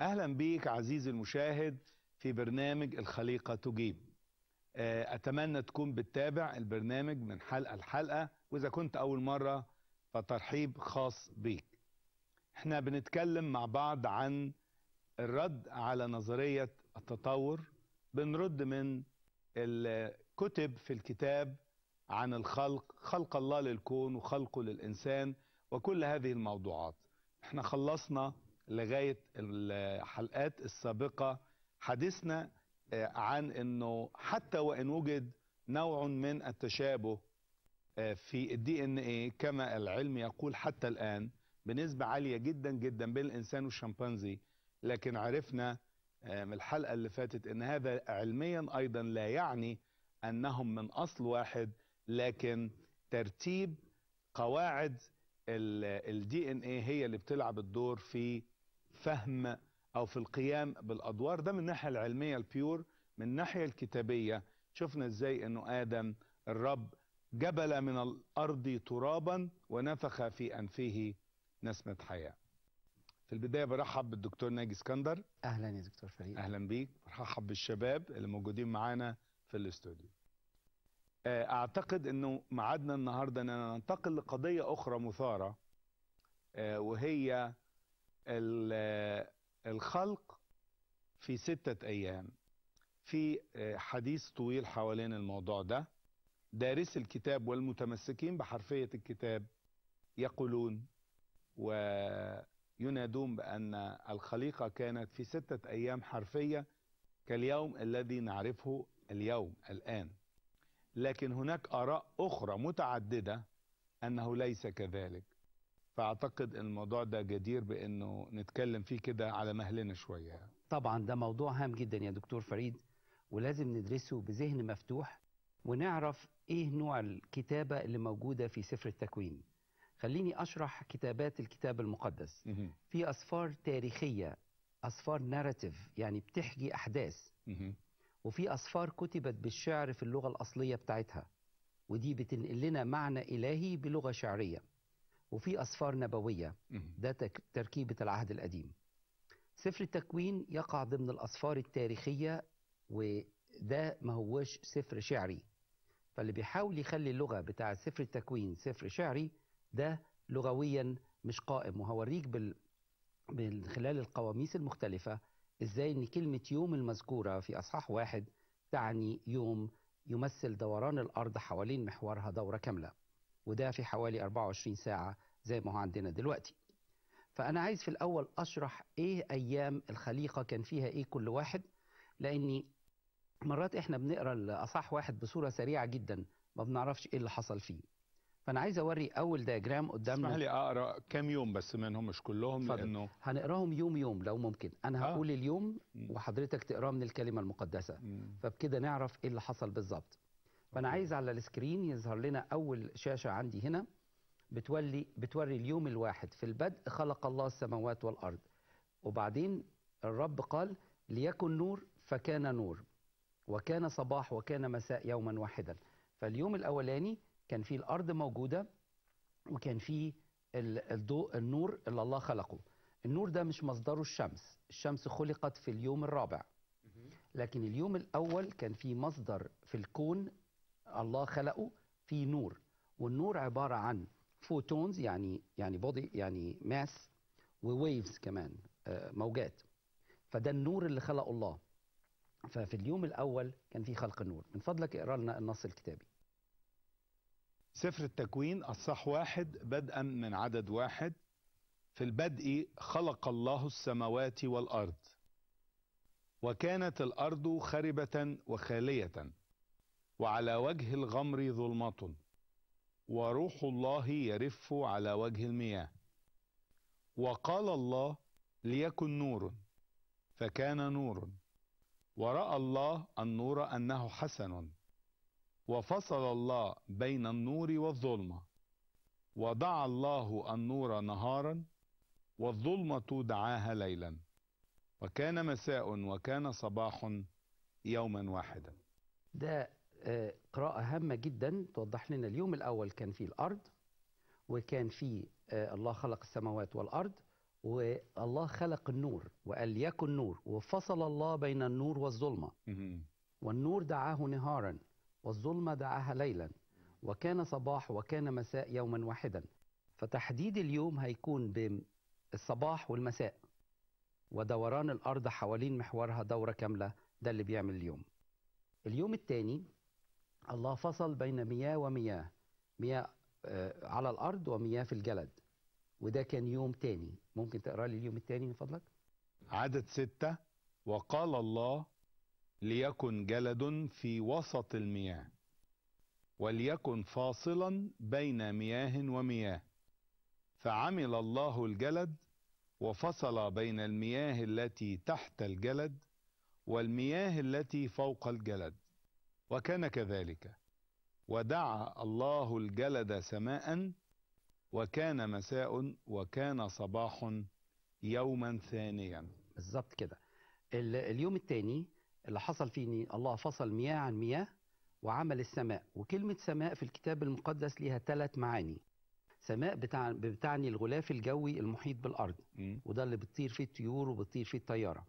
اهلا بيك عزيزي المشاهد في برنامج الخليقه تجيب آه، اتمنى تكون بتتابع البرنامج من حلقه لحلقه واذا كنت اول مره فترحيب خاص بيك احنا بنتكلم مع بعض عن الرد على نظريه التطور بنرد من الكتب في الكتاب عن الخلق خلق الله للكون وخلقه للانسان وكل هذه الموضوعات احنا خلصنا لغايه الحلقات السابقه حديثنا آه، عن انه حتى وان وجد نوع من التشابه آه، في الدي ان ايه كما العلم يقول حتى الان بنسبه عاليه جدا جدا بين الانسان والشمبانزي لكن عرفنا آه، من الحلقه اللي فاتت ان هذا علميا ايضا لا يعني انهم من اصل واحد لكن ترتيب قواعد الدي ان ايه هي اللي بتلعب الدور في فهم أو في القيام بالأدوار ده من الناحية العلمية البيور من الناحية الكتابية شفنا إزاي أنه آدم الرب جبل من الأرض ترابا ونفخ في أنفه نسمة حياة في البداية برحب بالدكتور ناجي اسكندر أهلا يا دكتور فريد أهلا بيك برحب بالشباب اللي موجودين معانا في الاستوديو آه، أعتقد أنه معادنا النهاردة أننا ننتقل لقضية أخرى مثارة آه، وهي الخلق في ستة أيام في آه، حديث طويل حوالين الموضوع ده دارس الكتاب والمتمسكين بحرفية الكتاب يقولون وينادون بأن الخليقة كانت في ستة أيام حرفية كاليوم الذي نعرفه اليوم الآن لكن هناك آراء أخرى متعددة أنه ليس كذلك فاعتقد ان الموضوع ده جدير بانه نتكلم فيه كده على مهلنا شويه طبعا ده موضوع هام جدا يا دكتور فريد ولازم ندرسه بذهن مفتوح ونعرف ايه نوع الكتابه اللي موجوده في سفر التكوين خليني اشرح كتابات الكتاب المقدس في اسفار تاريخيه اسفار ناراتيف يعني بتحكي احداث وفي اسفار كتبت بالشعر في اللغه الاصليه بتاعتها ودي بتنقل لنا معنى الهي بلغه شعريه وفي أسفار نبوية ده تركيبة العهد القديم سفر التكوين يقع ضمن الأسفار التاريخية وده ما هوش سفر شعري فاللي بيحاول يخلي اللغة بتاع سفر التكوين سفر شعري ده لغويا مش قائم وهوريك بال... من خلال القواميس المختلفة ازاي ان كلمة يوم المذكورة في اصحاح واحد تعني يوم يمثل دوران الارض حوالين محورها دورة كاملة وده في حوالي 24 ساعة زي ما هو عندنا دلوقتي فأنا عايز في الأول أشرح إيه أيام الخليقة كان فيها إيه كل واحد لأني مرات إحنا بنقرأ الأصح واحد بصورة سريعة جدا ما بنعرفش إيه اللي حصل فيه فأنا عايز أوري أول دياجرام قدامنا اسمح لي أقرأ كام يوم بس منهم مش كلهم فضل. لأنه هنقراهم يوم يوم لو ممكن أنا آه. هقول آه. اليوم وحضرتك تقراه من الكلمة المقدسة فبكده نعرف إيه اللي حصل بالظبط فانا عايز على السكرين يظهر لنا اول شاشه عندي هنا بتولي بتوري اليوم الواحد في البدء خلق الله السماوات والارض وبعدين الرب قال ليكن نور فكان نور وكان صباح وكان مساء يوما واحدا فاليوم الاولاني كان فيه الارض موجوده وكان فيه الضوء النور اللي الله خلقه النور ده مش مصدره الشمس الشمس خلقت في اليوم الرابع لكن اليوم الاول كان فيه مصدر في الكون الله خلقه في نور والنور عباره عن فوتونز يعني يعني بودي يعني ماس وويفز كمان آه، موجات فده النور اللي خلقه الله ففي اليوم الاول كان في خلق النور من فضلك اقرا لنا النص الكتابي سفر التكوين الصح واحد بدءا من عدد واحد في البدء خلق الله السماوات والارض وكانت الارض خربه وخاليه وعلى وجه الغمر ظلمة وروح الله يرف على وجه المياه وقال الله ليكن نور فكان نور وراى الله النور انه حسن وفصل الله بين النور والظلمه ودعا الله النور نهارا والظلمه دعاها ليلا وكان مساء وكان صباح يوما واحدا ده آه، قراءة هامة جدا توضح لنا اليوم الأول كان فيه الأرض وكان فيه آه، الله خلق السماوات والأرض والله خلق النور وقال يكن نور وفصل الله بين النور والظلمة والنور دعاه نهارا والظلمة دعاها ليلا وكان صباح وكان مساء يوما واحدا فتحديد اليوم هيكون بالصباح والمساء ودوران الأرض حوالين محورها دورة كاملة ده اللي بيعمل اليوم اليوم الثاني الله فصل بين مياه ومياه مياه آه، على الأرض ومياه في الجلد وده كان يوم تاني ممكن تقرأ لي اليوم التاني من فضلك عدد ستة وقال الله ليكن جلد في وسط المياه وليكن فاصلا بين مياه ومياه فعمل الله الجلد وفصل بين المياه التي تحت الجلد والمياه التي فوق الجلد وكان كذلك ودعا الله الجلد سماء وكان مساء وكان صباح يوما ثانيا بالظبط كده اليوم الثاني اللي حصل فيه الله فصل مياه عن مياه وعمل السماء وكلمة سماء في الكتاب المقدس ليها ثلاث معاني سماء بتعني الغلاف الجوي المحيط بالأرض م. وده اللي بتطير فيه الطيور وبتطير فيه الطيارة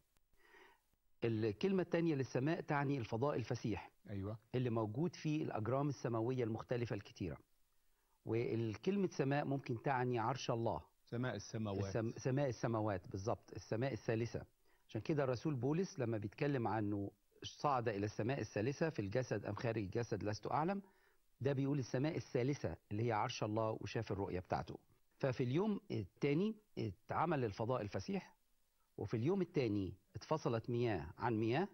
الكلمة الثانية للسماء تعني الفضاء الفسيح أيوة. اللي موجود فيه الأجرام السماوية المختلفة الكثيرة والكلمة سماء ممكن تعني عرش الله سماء السماوات السم... سماء السماوات بالظبط السماء الثالثة عشان كده الرسول بولس لما بيتكلم عنه صعد إلى السماء الثالثة في الجسد أم خارج الجسد لست أعلم ده بيقول السماء الثالثة اللي هي عرش الله وشاف الرؤية بتاعته ففي اليوم الثاني اتعمل الفضاء الفسيح وفي اليوم الثاني اتفصلت مياه عن مياه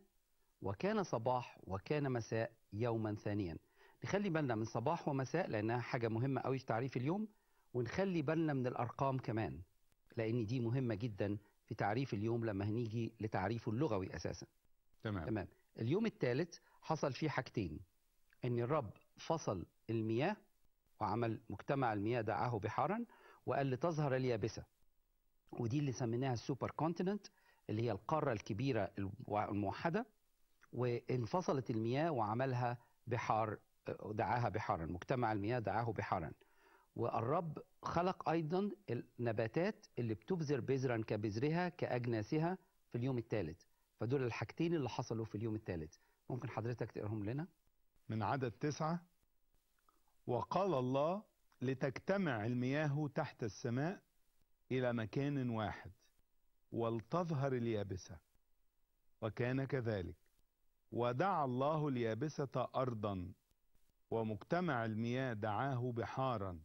وكان صباح وكان مساء يوما ثانيا نخلي بالنا من صباح ومساء لأنها حاجة مهمة قوي في تعريف اليوم ونخلي بالنا من الأرقام كمان لأن دي مهمة جدا في تعريف اليوم لما هنيجي لتعريفه اللغوي أساسا تمام تمام اليوم الثالث حصل فيه حاجتين ان الرب فصل المياه وعمل مجتمع المياه دعاه بحارا وقال لتظهر اليابسه ودي اللي سميناها السوبر كونتيننت اللي هي القاره الكبيره الموحده وانفصلت المياه وعملها بحار دعاها بحارا مجتمع المياه دعاه بحارا والرب خلق ايضا النباتات اللي بتبذر بذرا كبذرها كاجناسها في اليوم الثالث فدول الحاجتين اللي حصلوا في اليوم الثالث ممكن حضرتك تقراهم لنا من عدد تسعة وقال الله لتجتمع المياه تحت السماء إلى مكان واحد ولتظهر اليابسة وكان كذلك ودعا الله اليابسة أرضا ومجتمع المياه دعاه بحارا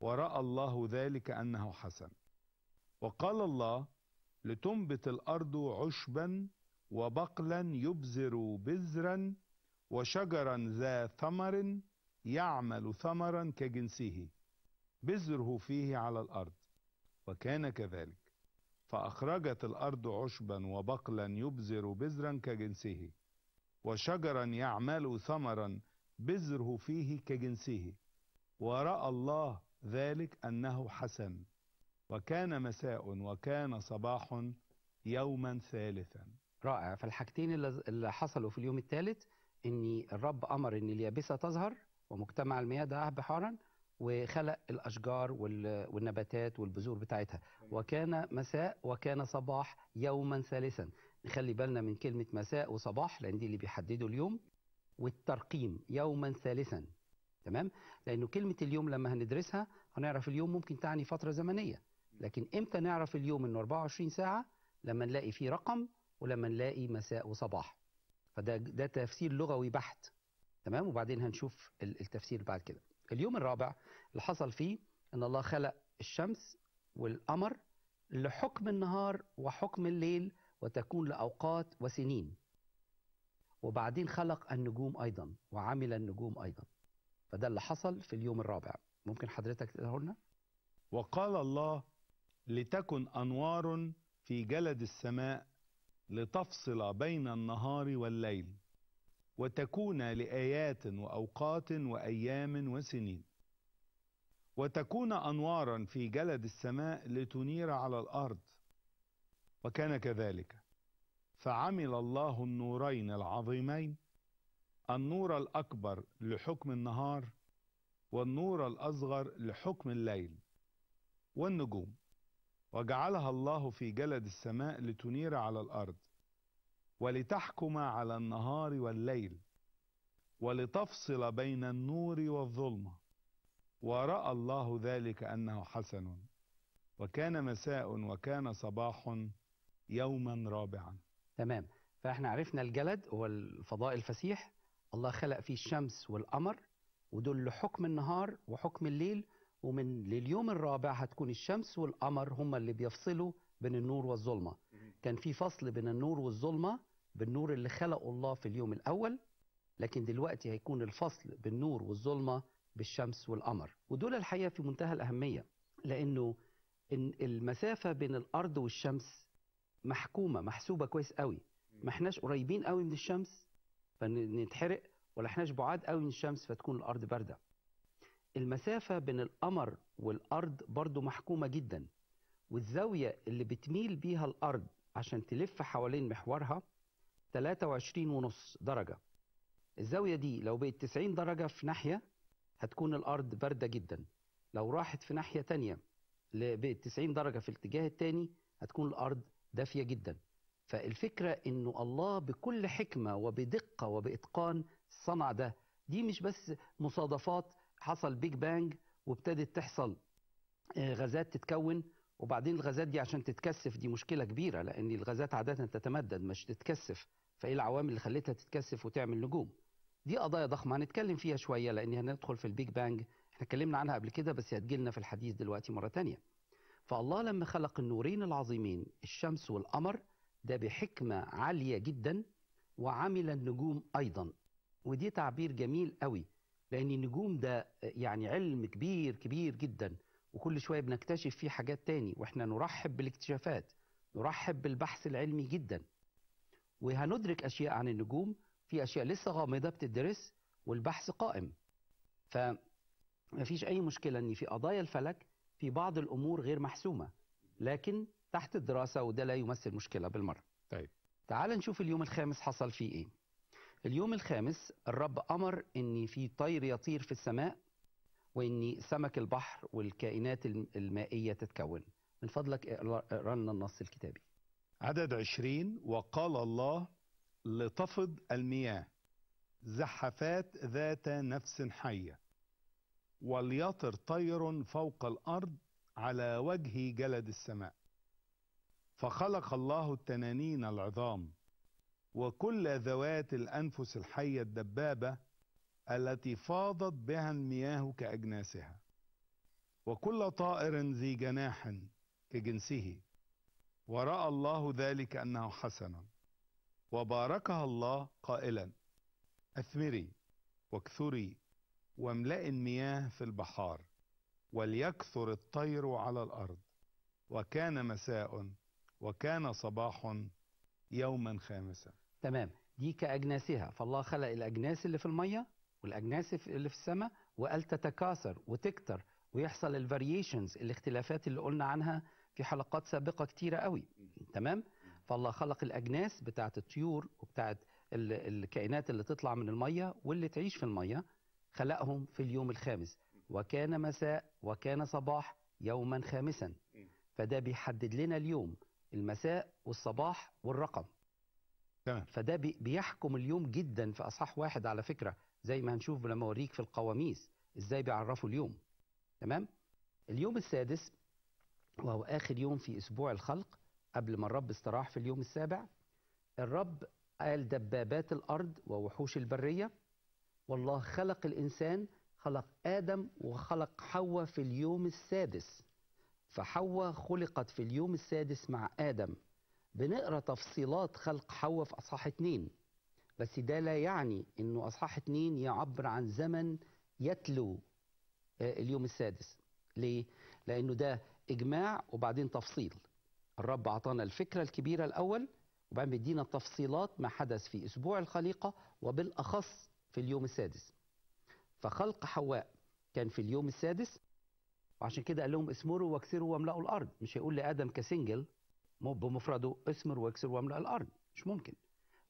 ورأى الله ذلك أنه حسن وقال الله لتنبت الأرض عشبا وبقلا يبزر بزرا وشجرا ذا ثمر يعمل ثمرا كجنسه بزره فيه على الأرض وكان كذلك فأخرجت الأرض عشبا وبقلا يبزر بزرا كجنسه وشجرا يعمل ثمرا بزره فيه كجنسه ورأى الله ذلك أنه حسن وكان مساء وكان صباح يوما ثالثا رائع فالحاجتين اللي حصلوا في اليوم الثالث ان الرب امر ان اليابسه تظهر ومجتمع المياه ده بحارا وخلق الاشجار والنباتات والبذور بتاعتها أيوة. وكان مساء وكان صباح يوما ثالثا نخلي بالنا من كلمه مساء وصباح لان دي اللي بيحددوا اليوم والترقيم يوما ثالثا تمام لانه كلمه اليوم لما هندرسها هنعرف اليوم ممكن تعني فتره زمنيه لكن امتى نعرف اليوم انه 24 ساعه لما نلاقي فيه رقم ولما نلاقي مساء وصباح فده ده تفسير لغوي بحت تمام وبعدين هنشوف التفسير بعد كده اليوم الرابع اللي حصل فيه ان الله خلق الشمس والقمر لحكم النهار وحكم الليل وتكون لاوقات وسنين وبعدين خلق النجوم ايضا وعمل النجوم ايضا فده اللي حصل في اليوم الرابع ممكن حضرتك تقراه لنا وقال الله لتكن انوار في جلد السماء لتفصل بين النهار والليل وتكون لآيات وأوقات وأيام وسنين وتكون أنوارا في جلد السماء لتنير على الأرض وكان كذلك فعمل الله النورين العظيمين النور الأكبر لحكم النهار والنور الأصغر لحكم الليل والنجوم وجعلها الله في جلد السماء لتنير على الأرض ولتحكم على النهار والليل ولتفصل بين النور والظلمه وراى الله ذلك انه حسن وكان مساء وكان صباح يوما رابعا تمام فاحنا عرفنا الجلد هو الفضاء الفسيح الله خلق فيه الشمس والقمر ودول لحكم النهار وحكم الليل ومن لليوم الرابع هتكون الشمس والقمر هما اللي بيفصلوا بين النور والظلمة كان في فصل بين النور والظلمة بالنور اللي خلقه الله في اليوم الأول لكن دلوقتي هيكون الفصل بالنور والظلمة بالشمس والقمر ودول الحقيقة في منتهى الأهمية لأنه إن المسافة بين الأرض والشمس محكومة محسوبة كويس قوي ما احناش قريبين قوي من الشمس فنتحرق ولا احناش بعاد قوي من الشمس فتكون الأرض باردة المسافة بين القمر والأرض برضو محكومة جدا والزاوية اللي بتميل بيها الأرض عشان تلف حوالين محورها 23 ونص درجة الزاوية دي لو بقت 90 درجة في ناحية هتكون الأرض باردة جدا لو راحت في ناحية تانية بقت 90 درجة في الاتجاه التاني هتكون الأرض دافية جدا فالفكرة إنه الله بكل حكمة وبدقة وبإتقان صنع ده دي مش بس مصادفات حصل بيج بانج وابتدت تحصل آه، غازات تتكون وبعدين الغازات دي عشان تتكثف دي مشكله كبيره لان الغازات عاده تتمدد مش تتكثف فايه العوامل اللي خلتها تتكثف وتعمل نجوم دي قضايا ضخمه هنتكلم فيها شويه لان هندخل في البيج بانج احنا اتكلمنا عنها قبل كده بس هتجيلنا في الحديث دلوقتي مره تانية فالله لما خلق النورين العظيمين الشمس والقمر ده بحكمه عاليه جدا وعمل النجوم ايضا ودي تعبير جميل قوي لان النجوم ده يعني علم كبير كبير جدا وكل شويه بنكتشف فيه حاجات تاني واحنا نرحب بالاكتشافات نرحب بالبحث العلمي جدا وهندرك اشياء عن النجوم في اشياء لسه غامضه بتدرس والبحث قائم ف مفيش اي مشكله ان في قضايا الفلك في بعض الامور غير محسومه لكن تحت الدراسه وده لا يمثل مشكله بالمره طيب تعال نشوف اليوم الخامس حصل فيه ايه اليوم الخامس الرب امر ان في طير يطير في السماء وان سمك البحر والكائنات المائيه تتكون من فضلك اقرا لنا النص الكتابي عدد عشرين وقال الله لتفض المياه زحفات ذات نفس حيه وليطر طير فوق الارض على وجه جلد السماء فخلق الله التنانين العظام وكل ذوات الانفس الحيه الدبابه التي فاضت بها المياه كأجناسها وكل طائر ذي جناح كجنسه ورأى الله ذلك أنه حسنا وباركها الله قائلا أثمري واكثري واملئي المياه في البحار وليكثر الطير على الأرض وكان مساء وكان صباح يوما خامسا تمام دي كأجناسها فالله خلق الأجناس اللي في المية والاجناس اللي في السماء وقال تتكاثر وتكتر ويحصل الفاريشنز الاختلافات اللي قلنا عنها في حلقات سابقه كتيره قوي تمام فالله خلق الاجناس بتاعه الطيور وبتاعه الكائنات اللي تطلع من الميه واللي تعيش في الميه خلقهم في اليوم الخامس وكان مساء وكان صباح يوما خامسا فده بيحدد لنا اليوم المساء والصباح والرقم تمام فده بيحكم اليوم جدا في اصحاح واحد على فكره زي ما هنشوف لما اوريك في القواميس ازاي بيعرفوا اليوم تمام اليوم السادس وهو اخر يوم في اسبوع الخلق قبل ما الرب استراح في اليوم السابع الرب قال دبابات الارض ووحوش البريه والله خلق الانسان خلق ادم وخلق حواء في اليوم السادس فحواء خلقت في اليوم السادس مع ادم بنقرا تفصيلات خلق حواء في اصحاح اتنين بس ده لا يعني انه اصحاح اتنين يعبر عن زمن يتلو آه، اليوم السادس ليه؟ لانه ده اجماع وبعدين تفصيل الرب اعطانا الفكره الكبيره الاول وبعدين بيدينا تفصيلات ما حدث في اسبوع الخليقه وبالاخص في اليوم السادس فخلق حواء كان في اليوم السادس وعشان كده قال لهم اسمروا واكسروا واملأوا الارض مش هيقول لادم كسنجل بمفرده اسمر واكسر واملأ الارض مش ممكن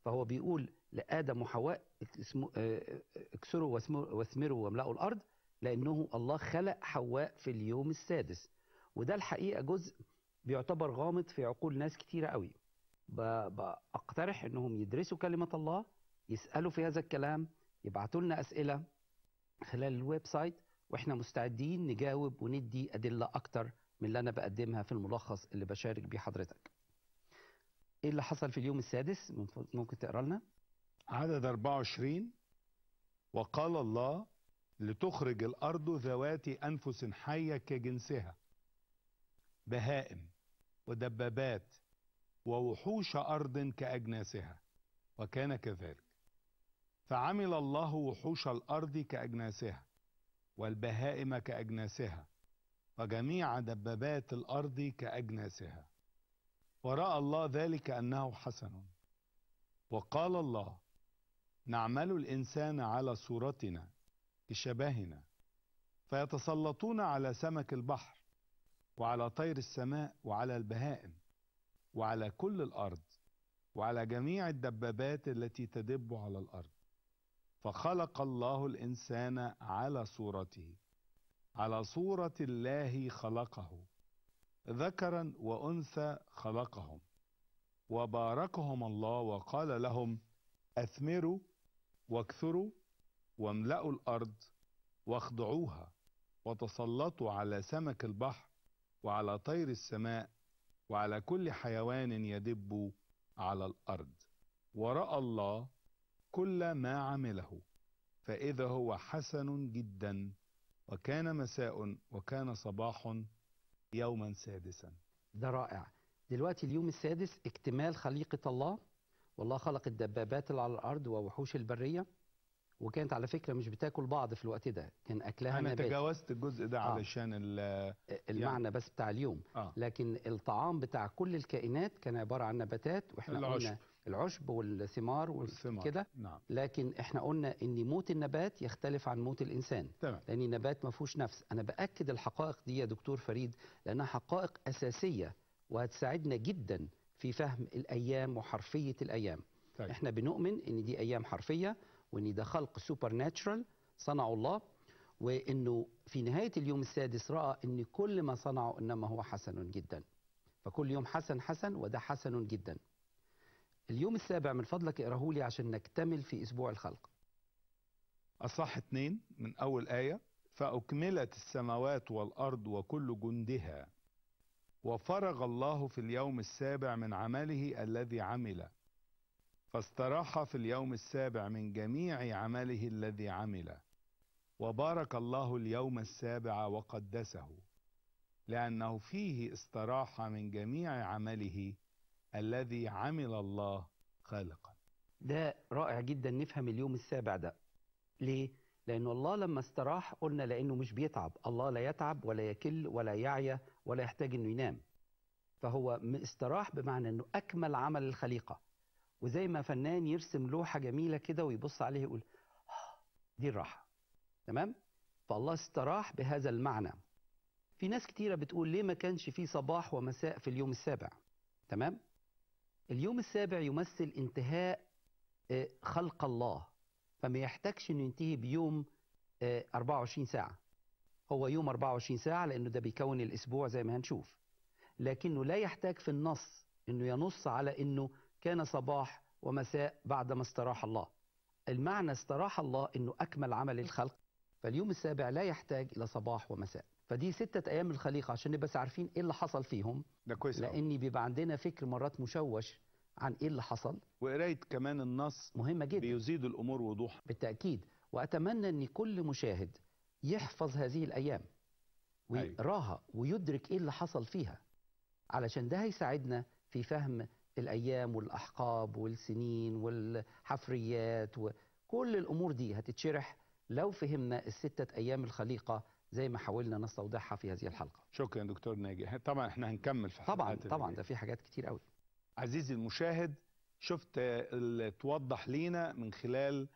فهو بيقول لادم وحواء آه، آه، اكسروا واثمروا واملأوا الارض لانه الله خلق حواء في اليوم السادس وده الحقيقه جزء بيعتبر غامض في عقول ناس كتيره قوي بأقترح انهم يدرسوا كلمه الله يسالوا في هذا الكلام يبعتوا لنا اسئله خلال الويب سايت واحنا مستعدين نجاوب وندي ادله اكتر من اللي انا بقدمها في الملخص اللي بشارك بيه حضرتك ايه اللي حصل في اليوم السادس ممكن تقرا لنا عدد 24 وقال الله لتخرج الأرض ذوات أنفس حية كجنسها بهائم ودبابات ووحوش أرض كأجناسها وكان كذلك فعمل الله وحوش الأرض كأجناسها والبهائم كأجناسها وجميع دبابات الأرض كأجناسها ورأى الله ذلك أنه حسن وقال الله نعمل الإنسان على صورتنا كشبهنا فيتسلطون على سمك البحر وعلى طير السماء وعلى البهائم وعلى كل الأرض وعلى جميع الدبابات التي تدب على الأرض فخلق الله الإنسان على صورته على صورة الله خلقه ذكرا وأنثى خلقهم وباركهم الله وقال لهم أثمروا واكثروا واملأوا الأرض واخضعوها وتسلطوا على سمك البحر وعلى طير السماء وعلى كل حيوان يدب على الأرض ورأى الله كل ما عمله فإذا هو حسن جدا وكان مساء وكان صباح يوما سادسا ده رائع دلوقتي اليوم السادس اكتمال خليقة الله والله خلق الدبابات اللي على الارض ووحوش البريه وكانت على فكره مش بتاكل بعض في الوقت ده كان اكلها انا نبات. تجاوزت الجزء ده آه. علشان يعني المعنى يعني. بس بتاع اليوم آه. لكن الطعام بتاع كل الكائنات كان عباره عن نباتات واحنا العشب. قلنا العشب والثمار والثمار نعم. لكن احنا قلنا ان موت النبات يختلف عن موت الانسان تمام. لان النبات ما فيهوش نفس انا باكد الحقائق دي يا دكتور فريد لانها حقائق اساسيه وهتساعدنا جدا في فهم الأيام وحرفية الأيام طيب. احنا بنؤمن ان دي أيام حرفية وان ده خلق سوبر ناتشرال صنعه الله وانه في نهايه اليوم السادس راى ان كل ما صنعه انما هو حسن جدا فكل يوم حسن حسن وده حسن جدا اليوم السابع من فضلك اقراه لي عشان نكتمل في اسبوع الخلق اصح اثنين من اول ايه فاكملت السماوات والارض وكل جندها وفرغ الله في اليوم السابع من عمله الذي عمل فاستراح في اليوم السابع من جميع عمله الذي عمل وبارك الله اليوم السابع وقدسه لانه فيه استراح من جميع عمله الذي عمل الله خالقا ده رائع جدا نفهم اليوم السابع ده ليه لأن الله لما استراح قلنا لأنه مش بيتعب الله لا يتعب ولا يكل ولا يعيا ولا يحتاج أنه ينام فهو استراح بمعنى أنه أكمل عمل الخليقة وزي ما فنان يرسم لوحة جميلة كده ويبص عليه يقول آه، دي الراحة تمام فالله استراح بهذا المعنى في ناس كتيرة بتقول ليه ما كانش في صباح ومساء في اليوم السابع تمام اليوم السابع يمثل انتهاء آه، خلق الله فما يحتاجش انه ينتهي بيوم 24 آه، ساعه هو يوم 24 ساعه لانه ده بيكون الاسبوع زي ما هنشوف لكنه لا يحتاج في النص انه ينص على انه كان صباح ومساء بعدما استراح الله المعنى استراح الله انه اكمل عمل الخلق فاليوم السابع لا يحتاج الى صباح ومساء فدي ستة أيام الخليقة عشان نبقى عارفين إيه اللي حصل فيهم ده كويس لأن بيبقى عندنا فكر مرات مشوش عن ايه اللي حصل وقرايه كمان النص مهمه جدا بيزيد الامور وضوحا بالتاكيد واتمنى ان كل مشاهد يحفظ هذه الايام أيوة. ويقراها ويدرك ايه اللي حصل فيها علشان ده هيساعدنا في فهم الايام والاحقاب والسنين والحفريات وكل الامور دي هتتشرح لو فهمنا الستة أيام الخليقة زي ما حاولنا نستوضحها في هذه الحلقة شكرا دكتور ناجي طبعا احنا هنكمل في طبعا طبعا ده في حاجات كتير قوي عزيزي المشاهد شفت توضح لينا من خلال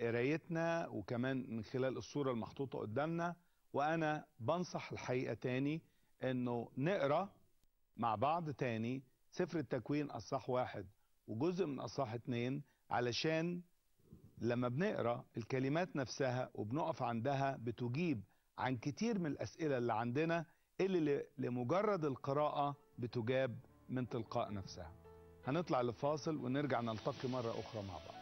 قرايتنا وكمان من خلال الصورة المحطوطة قدامنا وأنا بنصح الحقيقة تاني أنه نقرأ مع بعض تاني سفر التكوين أصح واحد وجزء من أصح اتنين علشان لما بنقرأ الكلمات نفسها وبنقف عندها بتجيب عن كتير من الأسئلة اللي عندنا اللي لمجرد القراءة بتجاب من تلقاء نفسها هنطلع لفاصل ونرجع نلتقي مرة أخرى مع بعض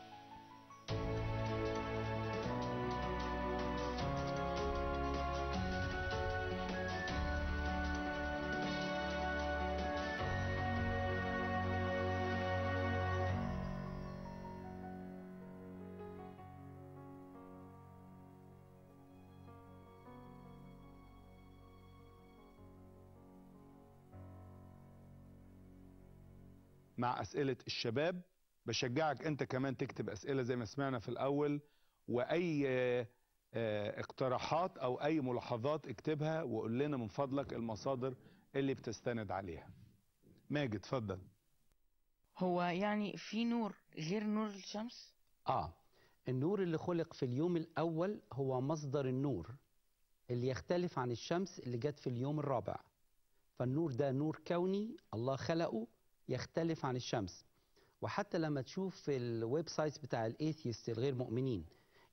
مع اسئله الشباب بشجعك انت كمان تكتب اسئله زي ما سمعنا في الاول واي آه، اقتراحات او اي ملاحظات اكتبها وقول لنا من فضلك المصادر اللي بتستند عليها ماجد اتفضل هو يعني في نور غير نور الشمس اه النور اللي خلق في اليوم الاول هو مصدر النور اللي يختلف عن الشمس اللي جت في اليوم الرابع فالنور ده نور كوني الله خلقه يختلف عن الشمس وحتى لما تشوف الويب سايتس بتاع الايثيست الغير مؤمنين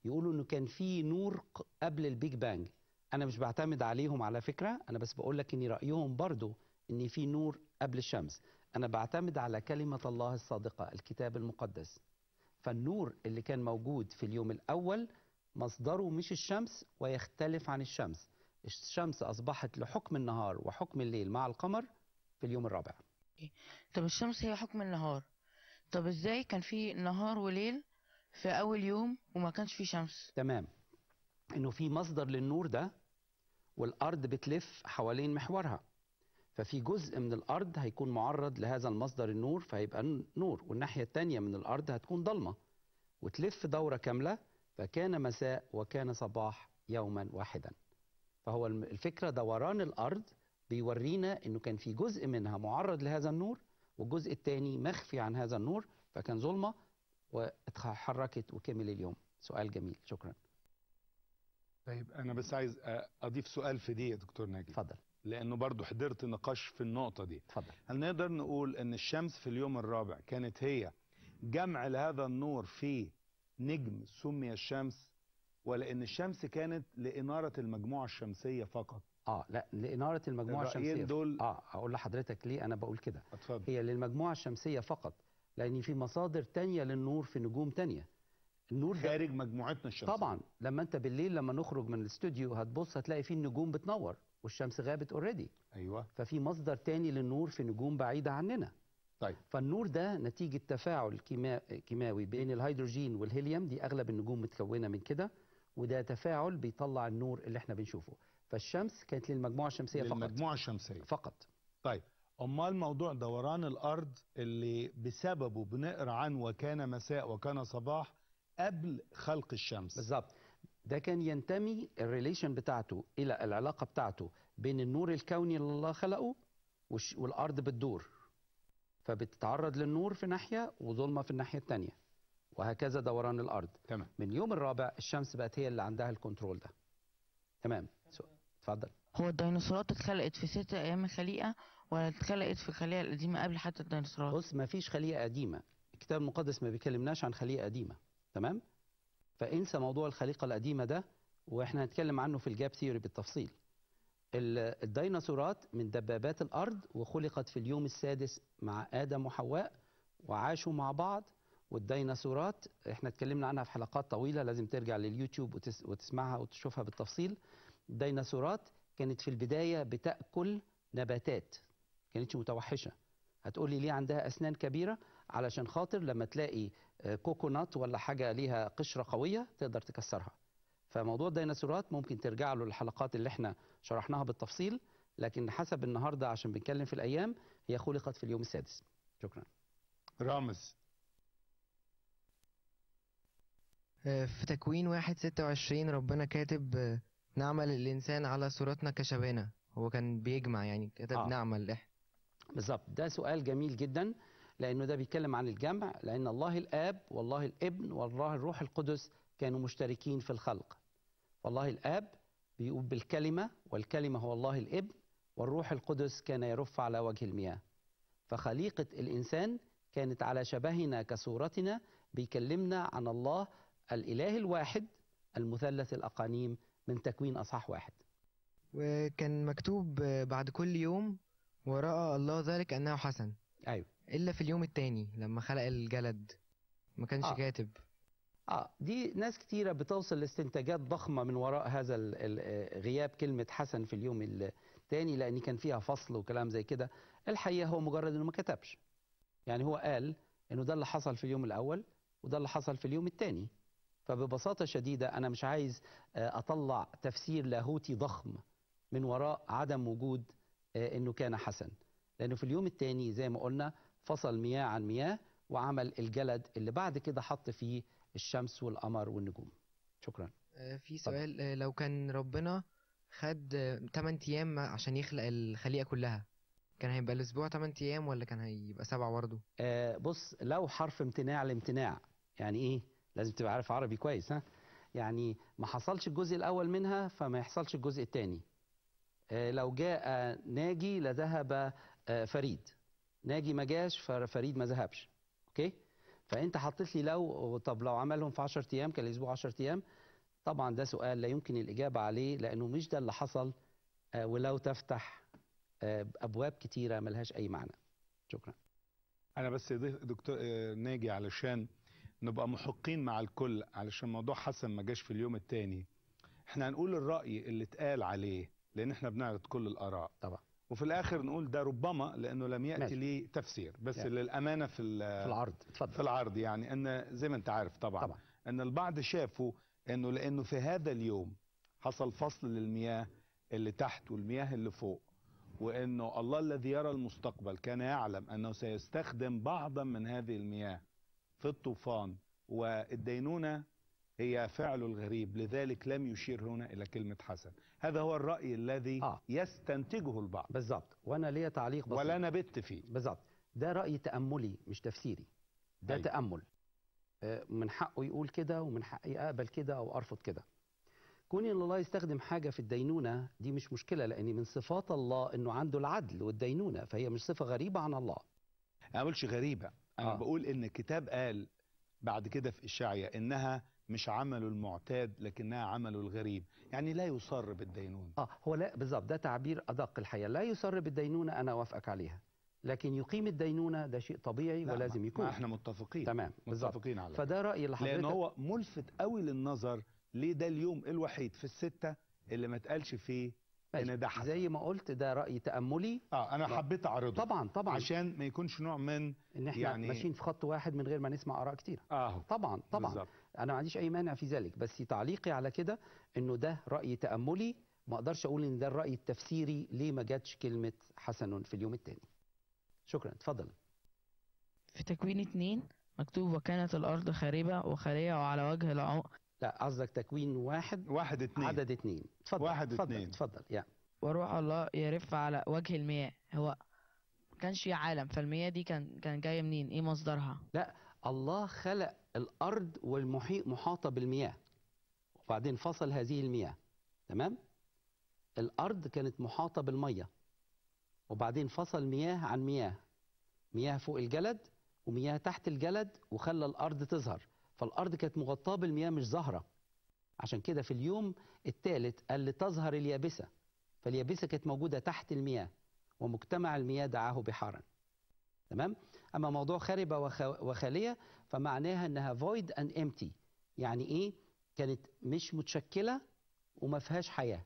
يقولوا انه كان في نور قبل البيج بانج انا مش بعتمد عليهم على فكره انا بس بقول لك ان رايهم برضو ان في نور قبل الشمس انا بعتمد على كلمه الله الصادقه الكتاب المقدس فالنور اللي كان موجود في اليوم الاول مصدره مش الشمس ويختلف عن الشمس الشمس اصبحت لحكم النهار وحكم الليل مع القمر في اليوم الرابع إيه؟ طب الشمس هي حكم النهار طب ازاي كان في نهار وليل في اول يوم وما كانش في شمس تمام انه في مصدر للنور ده والارض بتلف حوالين محورها ففي جزء من الارض هيكون معرض لهذا المصدر النور فهيبقى نور والناحيه الثانيه من الارض هتكون ضلمه وتلف دوره كامله فكان مساء وكان صباح يوما واحدا فهو الفكره دوران الارض بيورينا انه كان في جزء منها معرض لهذا النور والجزء الثاني مخفي عن هذا النور فكان ظلمه واتحركت وكمل اليوم سؤال جميل شكرا طيب انا بس عايز اضيف سؤال في دي يا دكتور ناجي اتفضل لانه برضو حضرت نقاش في النقطه دي اتفضل هل نقدر نقول ان الشمس في اليوم الرابع كانت هي جمع لهذا النور في نجم سمي الشمس ولا ان الشمس كانت لاناره المجموعه الشمسيه فقط اه لا لاناره المجموعه الشمسيه دول اه هقول لحضرتك ليه انا بقول كده أتفضل. هي للمجموعه الشمسيه فقط لان في مصادر تانية للنور في نجوم تانية النور خارج مجموعتنا الشمسيه طبعا لما انت بالليل لما نخرج من الاستوديو هتبص هتلاقي في النجوم بتنور والشمس غابت اوريدي ايوه ففي مصدر تاني للنور في نجوم بعيده عننا طيب فالنور ده نتيجه تفاعل كيماوي بين الهيدروجين والهيليوم دي اغلب النجوم متكونه من كده وده تفاعل بيطلع النور اللي احنا بنشوفه فالشمس كانت للمجموعه الشمسيه للمجموعة فقط للمجموعه الشمسيه فقط طيب امال موضوع دوران الارض اللي بسببه بنقرا عن وكان مساء وكان صباح قبل خلق الشمس بالظبط ده كان ينتمي الريليشن بتاعته الى العلاقه بتاعته بين النور الكوني اللي الله خلقه والارض بتدور فبتتعرض للنور في ناحيه وظلمه في الناحيه الثانيه وهكذا دوران الارض تمام. من يوم الرابع الشمس بقت هي اللي عندها الكنترول ده تمام, تمام. اتفضل هو الديناصورات اتخلقت في ست ايام الخليقه ولا اتخلقت في الخليقه القديمه قبل حتى الديناصورات بص ما فيش خليقه قديمه الكتاب المقدس ما بيكلمناش عن خليقه قديمه تمام فانسى موضوع الخليقه القديمه ده واحنا هنتكلم عنه في الجاب ثيوري بالتفصيل الديناصورات من دبابات الارض وخلقت في اليوم السادس مع ادم وحواء وعاشوا مع بعض والديناصورات احنا اتكلمنا عنها في حلقات طويله لازم ترجع لليوتيوب وتسمعها وتشوفها بالتفصيل الديناصورات كانت في البداية بتأكل نباتات كانتش متوحشة هتقولي ليه عندها أسنان كبيرة علشان خاطر لما تلاقي آه، كوكونات ولا حاجة ليها قشرة قوية تقدر تكسرها فموضوع الديناصورات ممكن ترجع له للحلقات اللي احنا شرحناها بالتفصيل لكن حسب النهاردة عشان بنتكلم في الأيام هي خلقت في اليوم السادس شكرا رامز آه، في تكوين واحد ستة وعشرين ربنا كاتب آه، نعمل الإنسان على صورتنا كشبهنا هو كان بيجمع يعني كتب آه. نعمل إحنا بالظبط ده سؤال جميل جدا لأنه ده بيتكلم عن الجمع لأن الله الآب والله الابن والله الروح القدس كانوا مشتركين في الخلق والله الآب بيقول بالكلمة والكلمة هو الله الابن والروح القدس كان يرف على وجه المياه فخليقة الإنسان كانت على شبهنا كصورتنا بيكلمنا عن الله الإله الواحد المثلث الأقانيم من تكوين أصحاح واحد وكان مكتوب بعد كل يوم ورأى الله ذلك أنه حسن أيوة إلا في اليوم الثاني لما خلق الجلد ما كانش آه. كاتب اه دي ناس كتيرة بتوصل لاستنتاجات ضخمة من وراء هذا غياب كلمة حسن في اليوم الثاني لأن كان فيها فصل وكلام زي كده الحقيقة هو مجرد إنه ما كتبش يعني هو قال إنه ده اللي حصل في اليوم الأول وده اللي حصل في اليوم الثاني فببساطة شديدة أنا مش عايز آه، أطلع تفسير لاهوتي ضخم من وراء عدم وجود آه، أنه كان حسن لأنه في اليوم الثاني زي ما قلنا فصل مياه عن مياه وعمل الجلد اللي بعد كده حط فيه الشمس والقمر والنجوم شكرا آه، في سؤال طبعا. لو كان ربنا خد 8 أيام عشان يخلق الخليقة كلها كان هيبقى الأسبوع 8 أيام ولا كان هيبقى سبعة برضه؟ آه بص لو حرف امتناع لامتناع يعني إيه؟ لازم تبقى عارف عربي كويس ها يعني ما حصلش الجزء الاول منها فما يحصلش الجزء الثاني آه، لو جاء آه، ناجي لذهب آه، فريد ناجي ما جاش ففريد ما ذهبش اوكي فانت حطيت لي لو طب لو عملهم في 10 ايام كان الاسبوع 10 ايام طبعا ده سؤال لا يمكن الاجابه عليه لانه مش ده اللي حصل ولو تفتح ابواب كتيره ملهاش اي معنى شكرا انا بس دكتور ناجي علشان نبقى محقين مع الكل علشان موضوع حسن ما جاش في اليوم الثاني احنا هنقول الرأي اللي اتقال عليه لان احنا بنعرض كل الآراء طبعا وفي الاخر نقول ده ربما لانه لم ياتي لي تفسير بس يعني. للامانه في, في العرض اتفضل. في العرض يعني ان زي ما انت عارف طبعا, طبعا. ان البعض شافوا انه لانه في هذا اليوم حصل فصل للمياه اللي تحت والمياه اللي فوق وانه الله الذي يرى المستقبل كان يعلم انه سيستخدم بعضا من هذه المياه في الطوفان والدينونة هي فعل الغريب لذلك لم يشير هنا إلى كلمة حسن هذا هو الرأي الذي آه. يستنتجه البعض بالظبط وأنا لي تعليق بسيط ولا نبت فيه بالظبط ده رأي تأملي مش تفسيري ده أي. طيب. تأمل آه، من حقه يقول كده ومن حقي أقبل كده أو أرفض كده كون ان الله يستخدم حاجه في الدينونه دي مش مشكله لان من صفات الله انه عنده العدل والدينونه فهي مش صفه غريبه عن الله. ما غريبه آه. بقول ان الكتاب قال بعد كده في اشعيا انها مش عمله المعتاد لكنها عمله الغريب يعني لا يصر بالدينونة اه هو لا بالظبط ده تعبير ادق الحقيقه لا يصر بالدينونة انا وافقك عليها لكن يقيم الدينونة ده شيء طبيعي ولازم يكون ما احنا متفقين تمام متفقين على فده رأي اللي حضرتك لان هو ملفت قوي للنظر ليه ده اليوم الوحيد في الستة اللي ما اتقالش فيه لان طيب، ده زي ما قلت ده راي تاملي اه انا حبيت اعرضه طبعا طبعا عشان ما يكونش نوع من ان احنا يعني... ماشيين في خط واحد من غير ما نسمع اراء كتير آه. طبعا طبعا بالزبط. انا ما عنديش اي مانع في ذلك بس تعليقي على كده انه ده راي تاملي ما اقدرش اقول ان ده الراي التفسيري ليه ما جاتش كلمه حسن في اليوم الثاني شكرا اتفضل في تكوين اتنين مكتوب وكانت الارض خاربه وخاليه وعلى وجه العمق لا قصدك تكوين واحد واحد اتنين عدد اتنين اتفضل واحد اتفضل اتنين اتفضل يا وروح الله يرف على وجه المياه هو ما كانش في عالم فالمياه دي كان كان جايه منين ايه مصدرها لا الله خلق الارض والمحيط محاطه بالمياه وبعدين فصل هذه المياه تمام الارض كانت محاطه بالميه وبعدين فصل مياه عن مياه مياه فوق الجلد ومياه تحت الجلد وخلى الارض تظهر فالارض كانت مغطاه بالمياه مش ظاهره عشان كده في اليوم الثالث قال لتظهر اليابسه فاليابسه كانت موجوده تحت المياه ومجتمع المياه دعاه بحارا تمام اما موضوع خاربه وخاليه فمعناها انها فويد اند امتي يعني ايه كانت مش متشكله وما فيهاش حياه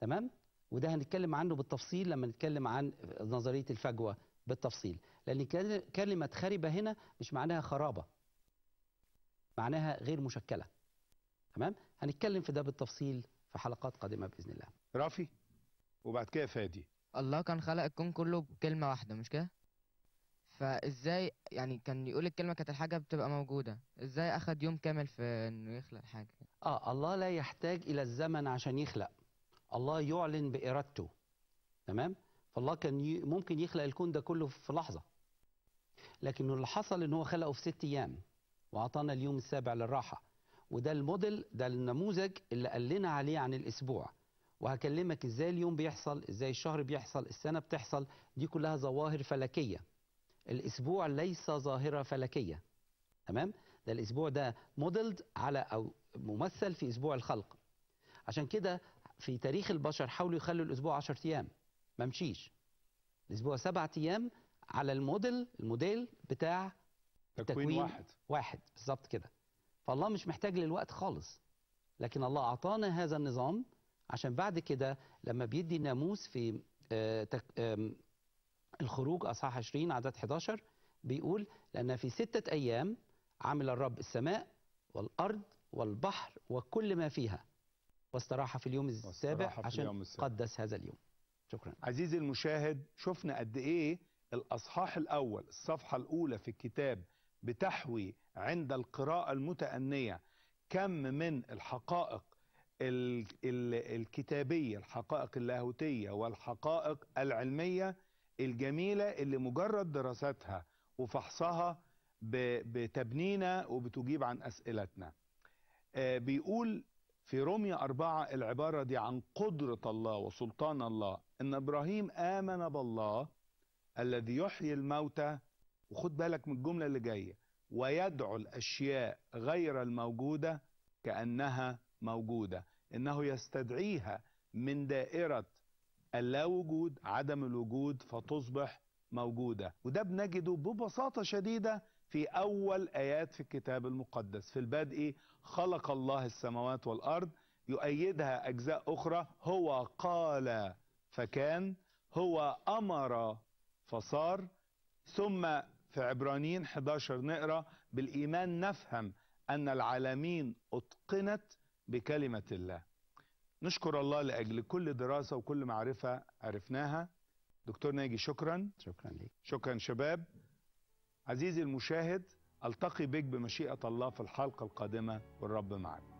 تمام وده هنتكلم عنه بالتفصيل لما نتكلم عن نظريه الفجوه بالتفصيل لان كلمه خربه هنا مش معناها خرابه معناها غير مشكلة تمام هنتكلم في ده بالتفصيل في حلقات قادمة بإذن الله رافي وبعد كده فادي الله كان خلق الكون كله بكلمة واحدة مش كده فازاي يعني كان يقول الكلمة كانت الحاجة بتبقى موجودة ازاي اخد يوم كامل في انه يخلق حاجة اه الله لا يحتاج الى الزمن عشان يخلق الله يعلن بارادته تمام فالله كان ي... ممكن يخلق الكون ده كله في لحظة لكن اللي حصل ان هو خلقه في ست ايام وأعطانا اليوم السابع للراحة وده الموديل ده النموذج اللي قال لنا عليه عن الأسبوع وهكلمك إزاي اليوم بيحصل إزاي الشهر بيحصل السنة بتحصل دي كلها ظواهر فلكية الأسبوع ليس ظاهرة فلكية تمام ده الأسبوع ده موديلد على أو ممثل في أسبوع الخلق عشان كده في تاريخ البشر حاولوا يخلوا الأسبوع 10 أيام ما مشيش الأسبوع سبعة أيام على الموديل الموديل بتاع تكوين, تكوين واحد واحد بالظبط كده فالله مش محتاج للوقت خالص لكن الله أعطانا هذا النظام عشان بعد كده لما بيدي الناموس في آه، الخروج أصحاح 20 عدد 11 بيقول لأن في ستة أيام عمل الرب السماء والأرض والبحر وكل ما فيها واستراح في اليوم السابع في عشان اليوم السابع. قدس هذا اليوم شكرا عزيزي المشاهد شفنا قد إيه الأصحاح الأول الصفحة الأولى في الكتاب بتحوي عند القراءة المتأنية كم من الحقائق الكتابية الحقائق اللاهوتية والحقائق العلمية الجميلة اللي مجرد دراستها وفحصها بتبنينا وبتجيب عن أسئلتنا آه، بيقول في رمية أربعة العبارة دي عن قدرة الله وسلطان الله إن إبراهيم آمن بالله الذي يحيي الموتى وخد بالك من الجملة اللي جاية ويدعو الأشياء غير الموجودة كأنها موجودة إنه يستدعيها من دائرة اللا وجود عدم الوجود فتصبح موجودة وده بنجده ببساطة شديدة في أول آيات في الكتاب المقدس في البدء خلق الله السماوات والأرض يؤيدها أجزاء أخرى هو قال فكان هو أمر فصار ثم في عبرانيين 11 نقرا بالايمان نفهم ان العالمين اتقنت بكلمه الله. نشكر الله لاجل كل دراسه وكل معرفه عرفناها. دكتور ناجي شكرا. شكرا ليك. شكرا شباب. عزيزي المشاهد التقي بك بمشيئه الله في الحلقه القادمه والرب معك.